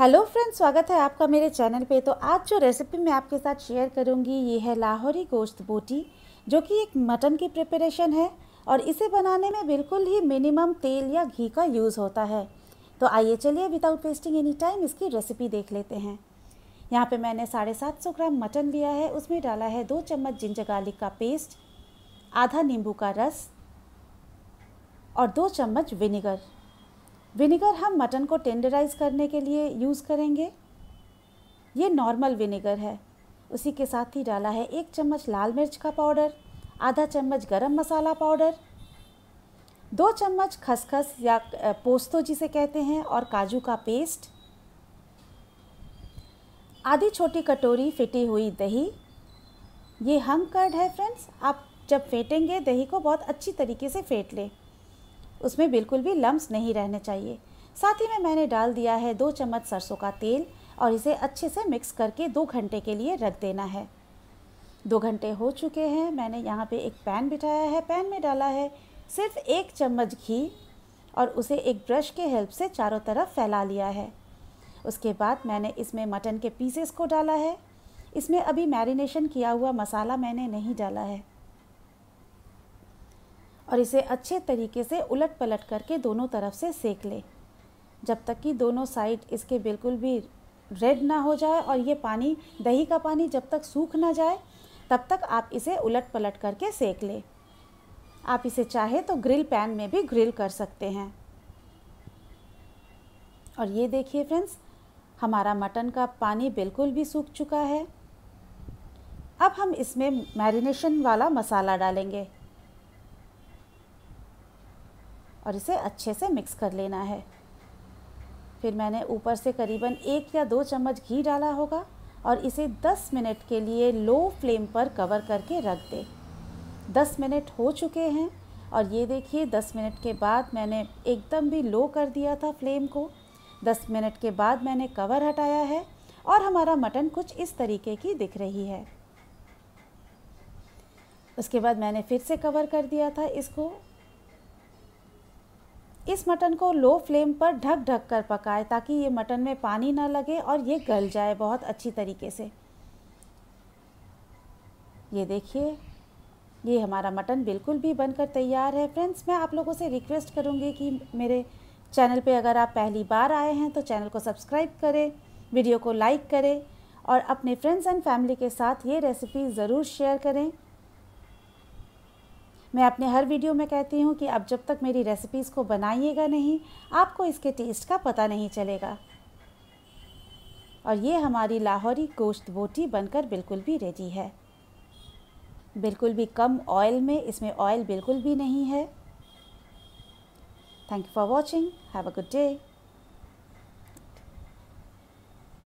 hello friends स्वागत है आपका मेरे चैनल पे तो आज जो रेसिपी मैं आपके साथ शेयर करूंगी ये है लाहौरी गोश्त बोटी जो कि एक मटन की प्रिपरेशन है और इसे बनाने में बिल्कुल ही मिनिमम तेल या घी का यूज़ होता है तो आइए चलिए विदाउट वेस्टिंग एनी टाइम इसकी रेसिपी देख लेते हैं यहाँ पे मैंने साढ़े सात सौ ग्राम मटन लिया है उसमें डाला है दो चम्मच जिंजर गार्लिक का पेस्ट आधा नींबू का रस और दो चम्मच विनेगर विनेगर हम मटन को टेंडराइज करने के लिए यूज़ करेंगे ये नॉर्मल विनेगर है उसी के साथ ही डाला है एक चम्मच लाल मिर्च का पाउडर आधा चम्मच गरम मसाला पाउडर दो चम्मच खसखस या पोस्तो जिसे कहते हैं और काजू का पेस्ट आधी छोटी कटोरी फिटी हुई दही ये हंग कर्ड है फ्रेंड्स आप जब फेंटेंगे दही को बहुत अच्छी तरीके से फेंट लें उसमें बिल्कुल भी लम्ब नहीं रहने चाहिए साथ ही में मैंने डाल दिया है दो चम्मच सरसों का तेल और इसे अच्छे से मिक्स करके दो घंटे के लिए रख देना है दो घंटे हो चुके हैं मैंने यहाँ पे एक पैन बिठाया है पैन में डाला है सिर्फ एक चम्मच घी और उसे एक ब्रश के हेल्प से चारों तरफ फैला लिया है उसके बाद मैंने इसमें मटन के पीसेस को डाला है इसमें अभी मैरिनेशन किया हुआ मसाला मैंने नहीं डाला है और इसे अच्छे तरीके से उलट पलट करके दोनों तरफ से सेक लें जब तक कि दोनों साइड इसके बिल्कुल भी रेड ना हो जाए और ये पानी दही का पानी जब तक सूख ना जाए तब तक आप इसे उलट पलट करके सेक लें आप इसे चाहे तो ग्रिल पैन में भी ग्रिल कर सकते हैं और ये देखिए फ्रेंड्स हमारा मटन का पानी बिल्कुल भी सूख चुका है अब हम इसमें मैरिनेशन वाला मसाला डालेंगे और इसे अच्छे से मिक्स कर लेना है फिर मैंने ऊपर से करीबन एक या दो चम्मच घी डाला होगा और इसे 10 मिनट के लिए लो फ्लेम पर कवर करके रख दे 10 मिनट हो चुके हैं और ये देखिए 10 मिनट के बाद मैंने एकदम भी लो कर दिया था फ्लेम को 10 मिनट के बाद मैंने कवर हटाया है और हमारा मटन कुछ इस तरीके की दिख रही है उसके बाद मैंने फिर से कवर कर दिया था इसको इस मटन को लो फ्लेम पर ढक ढक कर पकाएं ताकि ये मटन में पानी ना लगे और ये गल जाए बहुत अच्छी तरीके से ये देखिए ये हमारा मटन बिल्कुल भी बनकर तैयार है फ्रेंड्स मैं आप लोगों से रिक्वेस्ट करूँगी कि मेरे चैनल पे अगर आप पहली बार आए हैं तो चैनल को सब्सक्राइब करें वीडियो को लाइक करें और अपने फ्रेंड्स एंड फैमिली के साथ ये रेसिपी ज़रूर शेयर करें मैं अपने हर वीडियो में कहती हूँ कि अब जब तक मेरी रेसिपीज़ को बनाइएगा नहीं आपको इसके टेस्ट का पता नहीं चलेगा और ये हमारी लाहौरी गोश्त बोटी बनकर बिल्कुल भी रेडी है बिल्कुल भी कम ऑयल में इसमें ऑयल बिल्कुल भी नहीं है thank you for watching have a good day